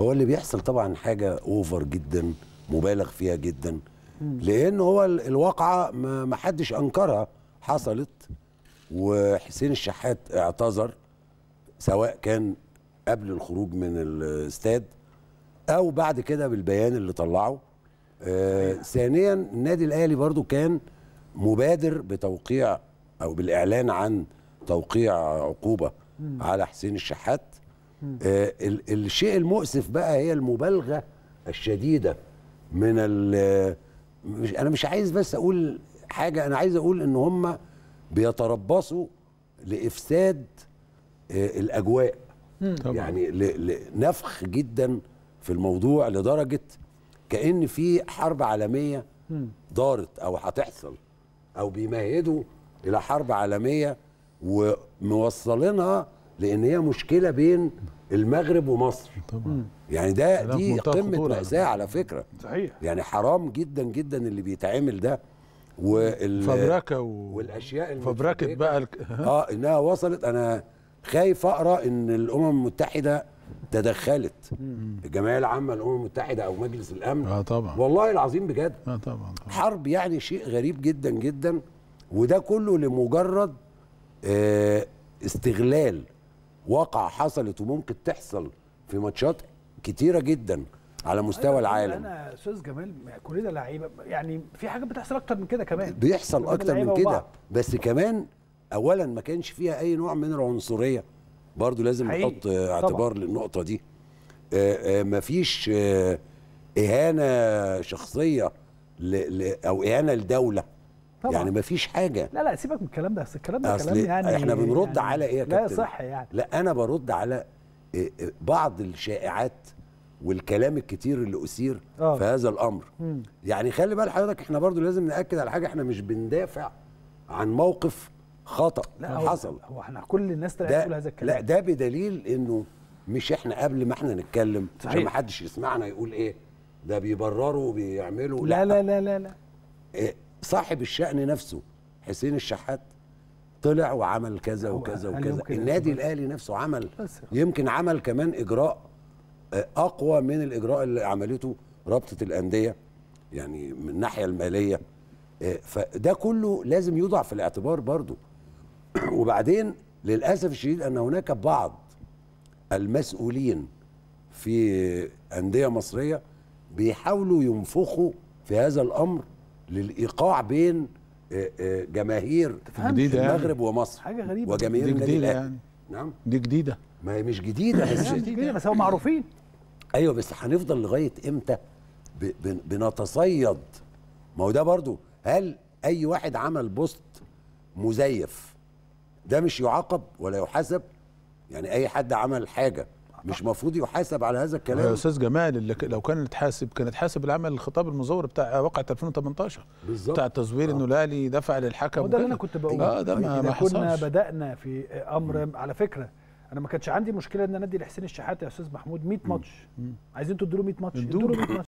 هو اللي بيحصل طبعا حاجه اوفر جدا مبالغ فيها جدا لان هو الواقعه ما حدش انكرها حصلت وحسين الشحات اعتذر سواء كان قبل الخروج من الاستاد او بعد كده بالبيان اللي طلعه آه، ثانيا النادي الاهلي برضو كان مبادر بتوقيع او بالاعلان عن توقيع عقوبه على حسين الشحات آه الشيء المؤسف بقى هي المبالغه الشديده من ال مش انا مش عايز بس اقول حاجه انا عايز اقول ان هم بيتربصوا لافساد آه الاجواء طبعا. يعني نفخ جدا في الموضوع لدرجه كان في حرب عالميه دارت او هتحصل او بيمهدوا الى حرب عالميه وموصلينها لان هي مشكله بين المغرب ومصر طبعا يعني ده دي قمه يعني. مأساة على فكره صحيح يعني حرام جدا جدا اللي بيتعمل ده وال فبركه و... والاشياء فبركه بقى الك... اه انها وصلت انا خايف اقرا ان الامم المتحده تدخلت الجمعيه العامه للامم المتحده او مجلس الامن اه طبعا والله العظيم بجد اه طبعا, طبعا. حرب يعني شيء غريب جدا جدا وده كله لمجرد آه، استغلال واقع حصلت وممكن تحصل في ماتشات كتيره جدا على مستوى أيوة، أنا العالم انا استاذ جمال كلنا لعيبه يعني في حاجات بتحصل اكتر من كده كمان بيحصل اكتر من كده بس كمان اولا ما كانش فيها اي نوع من العنصريه برضو لازم حقيقي. نحط اعتبار طبعا. للنقطه دي آه، آه، ما فيش آه، اهانه شخصيه او اهانه لدوله طبعا. يعني مفيش حاجه لا لا سيبك من الكلام ده بس الكلام ده كلام يعني احنا بنرد يعني على ايه يا كابتن لا صح يعني لا انا برد على إيه، بعض الشائعات والكلام الكتير اللي اثير آه. في هذا الامر مم. يعني خلي بال حضرتك احنا برضو لازم ناكد على حاجه احنا مش بندافع عن موقف خطا لا هو حصل هو احنا كل الناس طلعت تقول هذا الكلام لا ده بدليل انه مش احنا قبل ما احنا نتكلم صحيح. عشان ما حدش يسمعنا يقول ايه ده بيبرروا وبيعملوا لا لا لا لا لا, لا. إيه صاحب الشأن نفسه حسين الشحات طلع وعمل كذا وكذا وكذا النادي الاهلي نفسه عمل يمكن عمل كمان اجراء آه، اقوى من الاجراء اللي عملته رابطه الانديه يعني من الناحيه الماليه آه، فده كله لازم يوضع في الاعتبار برضه وبعدين للاسف الشديد ان هناك بعض المسؤولين في انديه مصريه بيحاولوا ينفخوا في هذا الامر للايقاع بين آه، آه، جماهير جديدة يعني. المغرب يعني. ومصر حاجه غريبه وجماهير دي جديده يعني نعم دي جديده ما هي مش جديده بس مش جديده بس هم معروفين ايوه بس هنفضل لغايه امتى بنتصيد ما هو ده برضو هل اي واحد عمل بوست مزيف ده مش يعاقب ولا يحاسب يعني اي حد عمل حاجه مش مفروض يحاسب على هذا الكلام يا آه، استاذ جمال اللي لو كان اتحاسب كان اتحاسب العمل الخطاب المزور بتاع آه، واقعة 2018 بالظبط بتاع التزوير آه. انه الاهلي دفع للحكم وده اللي انا كنت بقوله اه ده ما, طيب، ما كنا بدانا في امر م. على فكره انا ما كانش عندي مشكله ان انا ادي لحسين الشحات يا استاذ محمود 100 ماتش عايزين تدوا له 100 ماتش ادوا له 100 ماتش